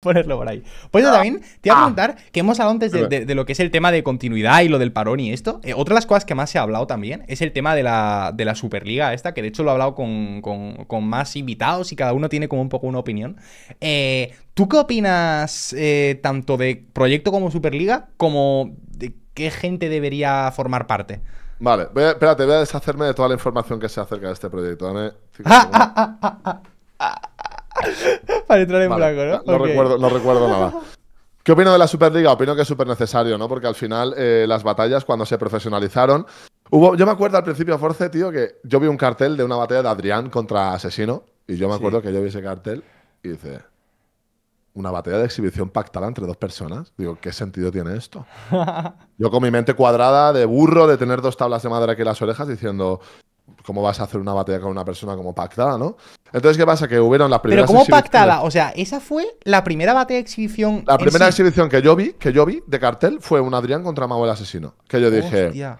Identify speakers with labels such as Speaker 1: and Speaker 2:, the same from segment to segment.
Speaker 1: ponerlo por ahí. Pues yo ah. también te voy a ah. preguntar, que hemos hablado antes de, lo que es el tema de continuidad y lo del parón y esto. Eh, otra de las cosas que más se ha hablado también es el tema de la, Superliga esta, que de hecho lo he hablado con, más invitados y cada uno tiene como un poco una opinión. Eh, ¿Tú qué opinas eh, tanto de proyecto como Superliga como de qué gente
Speaker 2: debería formar parte? Vale, espérate, voy a deshacerme de toda la información que se acerca de este proyecto.
Speaker 1: Para entrar en blanco, ¿no? No, recuerdo,
Speaker 2: recuerdo nada. ¿Qué opino de la Superliga? Opino que es súper necesario, ¿no? Porque al final eh, las batallas, cuando se profesionalizaron, hubo. Yo me acuerdo al principio, Force, tío, que yo vi un cartel de una batalla de Adrián contra Asesino. Y yo me acuerdo que yo vi ese cartel y dice. Una batalla de exhibición pactada entre dos personas. Digo, ¿qué sentido tiene esto? Yo con mi mente cuadrada de burro, de tener dos tablas de madera aquí en las orejas, diciendo, cómo vas a hacer una batalla con una persona como pactada, ¿no? Entonces, ¿qué pasa? Que hubieron las primeras. Pero ¿cómo pactada?
Speaker 1: O sea, esa fue la primera batalla de exhibición. La primera
Speaker 2: exhibición que yo vi, que yo vi de cartel, fue un Adrián contra Mago asesino. Que yo dije. Hostia.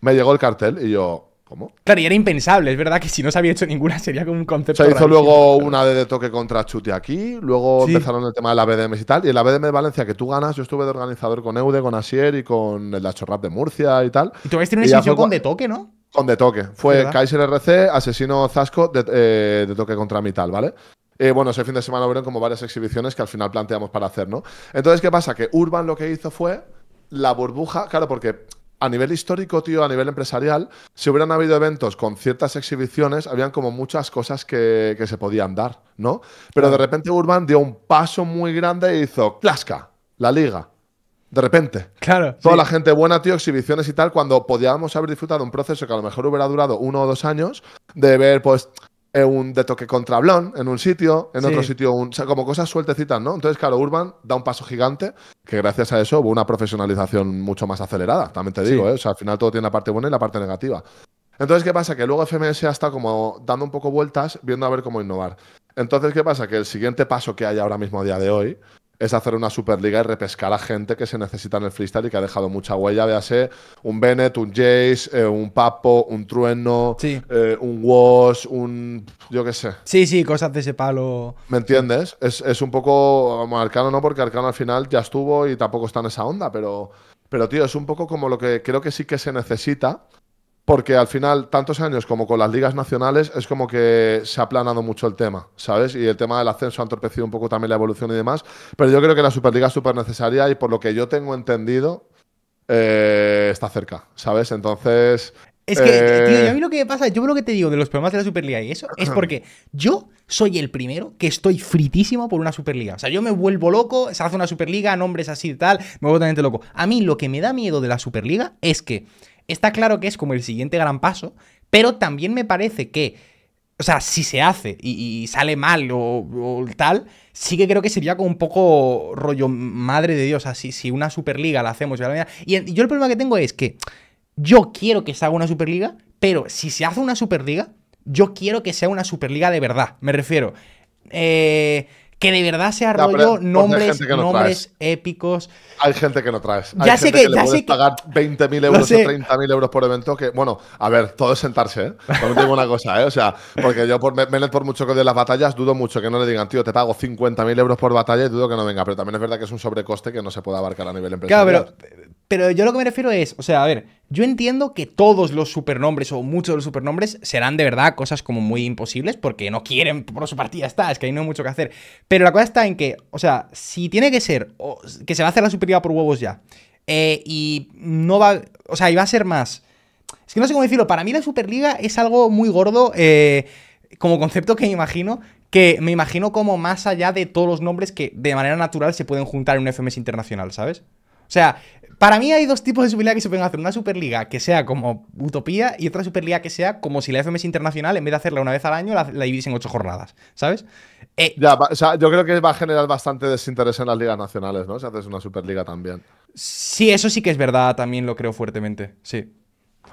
Speaker 2: Me llegó el cartel y yo. ¿Cómo? Claro, y era impensable, es verdad
Speaker 1: que si no se había hecho ninguna sería como un concepto. Se hizo luego una
Speaker 2: de, de, toque contra Chuti aquí, luego empezaron el tema de la BDM y tal, y en la BDM de Valencia que tú ganas, yo estuve de organizador con Eude, con Asier y con el Dacho de Murcia y tal. Y tú habéis tenido una exhibición con de toque, ¿no? De toque. Fue Kaiser RC, Asesino Zasco de, eh, de toque contra Mital, ¿vale? Eh, bueno, ese fin de semana hubieron como varias exhibiciones que al final planteamos para hacer, ¿no? Entonces, ¿qué pasa? Que Urban lo que hizo fue la burbuja, claro, porque a nivel histórico, tío, a nivel empresarial, si hubieran habido eventos con ciertas exhibiciones, habían como muchas cosas que, se podían dar, ¿no? Pero de repente Urban dio un paso muy grande e hizo, ¡plasca! La liga de repente. Claro. Toda la gente buena, tío, exhibiciones y tal, cuando podíamos haber disfrutado un proceso que a lo mejor hubiera durado uno o dos años, de ver, pues, eh, un de toque contra en un sitio, en otro sitio, un, como cosas sueltecitas, ¿no? Entonces, claro, Urban da un paso gigante que gracias a eso hubo una profesionalización mucho más acelerada, también te digo, ¿eh? O sea, al final todo tiene la parte buena y la parte negativa. Entonces, ¿qué pasa? Que luego FMS ha estado como dando un poco vueltas, viendo a ver cómo innovar. Entonces, ¿qué pasa? Que el siguiente paso que hay ahora mismo a día de hoy es hacer una Superliga y repescar a gente que se necesita en el freestyle y que ha dejado mucha huella. Véase un Bennett, un Jace, eh, un Papo, un Trueno, eh, un Wash, un. Yo qué sé. Sí,
Speaker 1: sí, cosas de ese palo.
Speaker 2: ¿Me entiendes? Es, un poco. Arcano no, porque Arcano al final ya estuvo y tampoco está en esa onda, pero. Pero, tío, es un poco como lo que creo que sí que se necesita porque al final, tantos años como con las ligas nacionales, es como que se ha aplanado mucho el tema, ¿sabes? Y el tema del ascenso ha entorpecido un poco también la evolución y demás, pero yo creo que la Superliga es súper necesaria y por lo que yo tengo entendido, eh, está cerca, ¿sabes? Entonces... Es que, eh, tío, yo a mí
Speaker 1: lo que pasa, yo lo que te digo de los problemas de la Superliga y eso, es porque yo soy el primero que estoy fritísimo por una Superliga. O sea, yo me vuelvo loco, se hace una Superliga, nombres así y tal, me vuelvo totalmente loco. A mí lo que me da miedo de la Superliga es que Está claro que es como el siguiente gran paso, pero también me parece que, o sea, si se hace y, sale mal o, tal, sí que creo que sería como un poco rollo madre de Dios, así, si una superliga la hacemos. Y, y yo el problema que tengo es que yo quiero que se haga una superliga, pero si se hace una superliga, yo quiero que sea una superliga de verdad, me refiero. Eh que de verdad se no, pues nombres, épicos.
Speaker 2: Hay gente que no traes. Hay ya gente sé que, le puedes pagar 20.000 euros o 30.000 euros por evento. Que, bueno, a ver, todo es sentarse, ¿eh? digo una cosa, ¿eh? O sea, porque yo, por, por mucho que de las batallas, dudo mucho que no le digan, tío, te pago 50.000 euros por batalla y dudo que no venga. Pero también es verdad que es un sobrecoste que no se puede abarcar a nivel empresarial. Claro,
Speaker 1: pero pero yo lo que me refiero es, o sea, a ver, yo entiendo que todos los supernombres o muchos de los supernombres serán de verdad cosas como muy imposibles porque no quieren por su partida, está, es que ahí no hay mucho que hacer. Pero la cosa está en que, o sea, si tiene que ser que se va a hacer la Superliga por huevos ya eh, y no va, o sea, y va a ser más. Es que no sé cómo decirlo, para mí la Superliga es algo muy gordo eh, como concepto que me imagino, que me imagino como más allá de todos los nombres que de manera natural se pueden juntar en un FMS internacional, ¿sabes? O sea, para mí hay dos tipos de Superliga que se pueden hacer. Una Superliga que sea como utopía y otra Superliga que sea como si la FMS Internacional, en vez de hacerla una vez al año, la, la en ocho jornadas, ¿sabes? Eh, ya, o sea, yo creo que va a generar
Speaker 2: bastante desinterés en las ligas nacionales, ¿no? Si haces una Superliga también. Sí, eso sí que es verdad, también lo creo fuertemente, sí.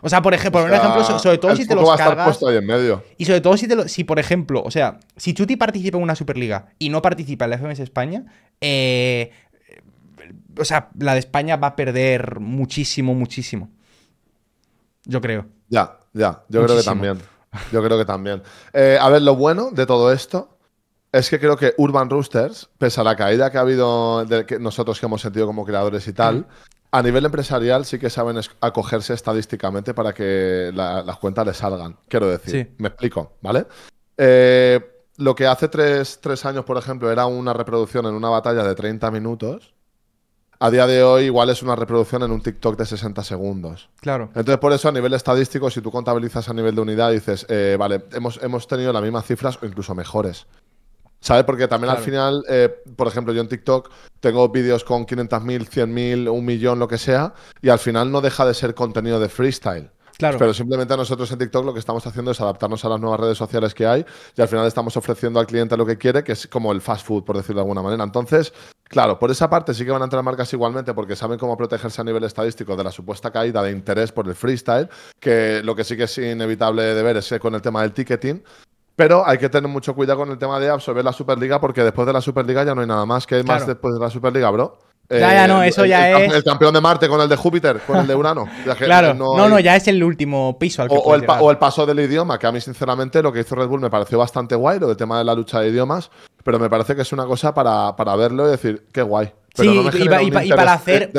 Speaker 1: O sea, por ejemplo, ejemplo, sobre todo si te los cargas, medio. Y sobre todo si si por ejemplo, o sea, si Chuti participa en una Superliga y no participa en la FMS España, eh, o sea, la de España va a perder muchísimo, muchísimo. Yo creo.
Speaker 2: Ya, ya, yo creo que también. Yo creo que también. Eh, a ver, lo bueno de todo esto es que creo que Urban Roosters, pese a la caída que ha habido de que nosotros que hemos sentido como creadores y tal, a nivel empresarial sí que saben acogerse estadísticamente para que las cuentas les salgan. Quiero decir, me explico, ¿vale? Eh, lo que hace tres, tres, años, por ejemplo, era una reproducción en una batalla de 30 minutos a día de hoy igual es una reproducción en un TikTok de 60 segundos. Claro. Entonces, por eso, a nivel estadístico, si tú contabilizas a nivel de unidad, dices, eh, vale, hemos, hemos tenido las mismas cifras o incluso mejores. ¿Sabes? Porque también al final, eh, por ejemplo, yo en TikTok tengo vídeos con 500.000, 100.000, un millón, lo que sea, y al final no deja de ser contenido de freestyle. Claro. Pero simplemente nosotros en TikTok lo que estamos haciendo es adaptarnos a las nuevas redes sociales que hay y al final estamos ofreciendo al cliente lo que quiere, que es como el fast food, por decirlo de alguna manera. Entonces, Claro, por esa parte sí que van a entrar marcas igualmente porque saben cómo protegerse a nivel estadístico de la supuesta caída de interés por el freestyle, que lo que sí que es inevitable de ver es con el tema del ticketing, pero hay que tener mucho cuidado con el tema de absorber la Superliga, porque después de la Superliga ya no hay nada más. que hay más después de la Superliga, bro? ya, ya, eh, no, eso ya es. El campeón de Marte con el de Júpiter, con el de Urano. claro, no, no, ya es
Speaker 1: el último piso al que o, el, o, el,
Speaker 2: paso del idioma, que a mí, sinceramente, lo que hizo Red Bull me pareció bastante guay, lo del tema de la lucha de idiomas pero me parece que es una cosa para, verlo y decir, qué guay. sí, y, para hacer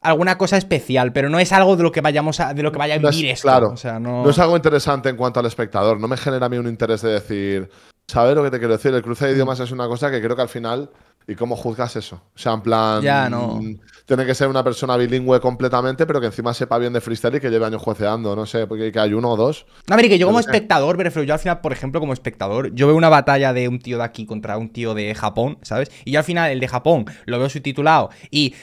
Speaker 2: alguna cosa especial, pero
Speaker 1: no es algo de lo que vayamos a, de lo que vaya a vivir esto.
Speaker 2: Claro, no... es algo interesante en cuanto al espectador. No me genera a mí un interés de decir, ¿Sabes lo que te quiero decir? El cruce de mm. idiomas es una cosa que creo que al final. ¿Y cómo juzgas eso? O sea, en plan. Ya, no. Tiene que ser una persona bilingüe completamente, pero que encima sepa bien de freestyle y que lleve años jueceando. No sé, porque hay uno o dos. No, ver, yo como
Speaker 1: espectador, pero yo al final, por ejemplo, como espectador, yo veo una batalla de un tío de aquí contra un tío de Japón, ¿sabes? Y yo al final, el de Japón, lo veo subtitulado. Y.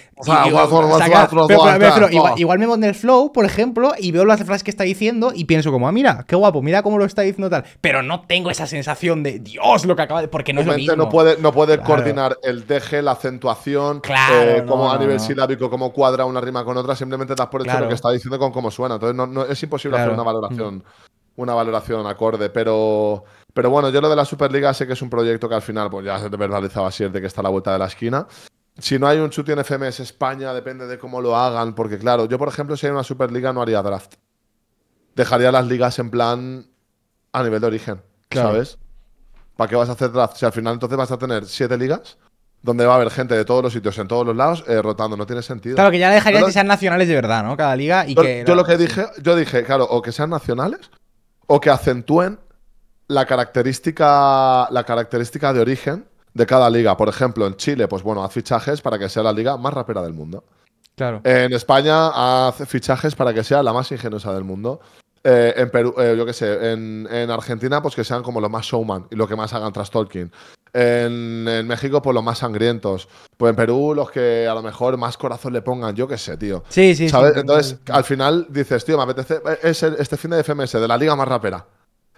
Speaker 1: Igual me en el flow, por ejemplo, y veo las frases que está diciendo y pienso como, ah, mira, qué guapo, mira cómo lo está diciendo tal. Pero no tengo esa sensación de Dios lo que acaba de. Porque no es No puede, no coordinar
Speaker 2: el teje, la acentuación, eh, como a nivel silábico, cómo cuadra una rima con otra, simplemente das por hecho lo que está diciendo con cómo suena. Entonces no, es imposible hacer una valoración. Mm. una valoración acorde, pero, pero bueno, yo lo de la Superliga sé que es un proyecto que al final, pues ya se El de que está a la vuelta de la esquina. Si no hay un shooting en FMS España, depende de cómo lo hagan, porque claro, yo por ejemplo, si hay una Superliga no haría draft. Dejaría las ligas en plan a nivel de origen, ¿sabes? ¿para qué vas a hacer draft? Si al final entonces vas a tener siete ligas donde va a haber gente de todos los sitios, en todos los lados, eh, rotando, no tiene sentido. Claro, que ya dejarías que sean nacionales de verdad, ¿no? Cada liga y yo, que... lo que dije, yo dije, claro, o que sean nacionales o que acentúen la característica, la característica de origen de cada liga. Por ejemplo, en Chile, pues bueno, haz fichajes para que sea la liga más rapera del mundo. Claro. En España haz fichajes para que sea la más ingeniosa del mundo. Eh, en Perú, eh, yo qué sé, en, Argentina, pues que sean como los más showman y lo que más hagan tras Tolkien. En, México, pues los más sangrientos. Pues en Perú, los que a lo mejor más corazón le pongan, yo qué sé, tío. Sí, sí. Sí, Entonces, al final dices, tío, me apetece. Eh, es este fin de FMS, de la liga más rapera.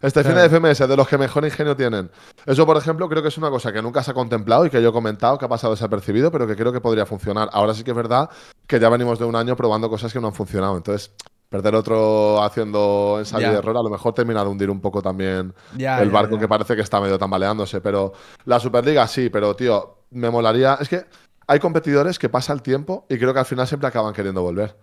Speaker 2: Este fin de FMS, de los que mejor ingenio tienen. Eso, por ejemplo, creo que es una cosa que nunca se ha contemplado y que yo he comentado, que ha pasado desapercibido, pero que creo que podría funcionar. Ahora sí que es verdad que ya venimos de un año probando cosas que no han funcionado. Entonces, Perder otro haciendo ensayo de error a lo mejor termina de hundir un poco también el barco que parece que está medio tambaleándose. Pero la Superliga sí, pero tío, me molaría. Es que hay competidores que pasa el tiempo y creo que al final siempre acaban queriendo volver.